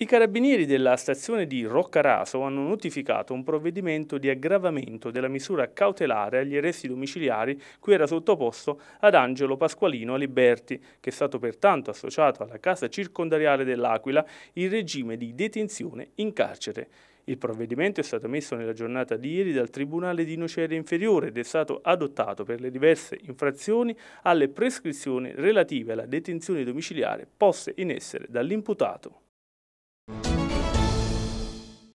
I carabinieri della stazione di Roccaraso hanno notificato un provvedimento di aggravamento della misura cautelare agli arresti domiciliari cui era sottoposto ad Angelo Pasqualino Aliberti, che è stato pertanto associato alla casa circondariale dell'Aquila in regime di detenzione in carcere. Il provvedimento è stato messo nella giornata di ieri dal Tribunale di Nocere Inferiore ed è stato adottato per le diverse infrazioni alle prescrizioni relative alla detenzione domiciliare poste in essere dall'imputato.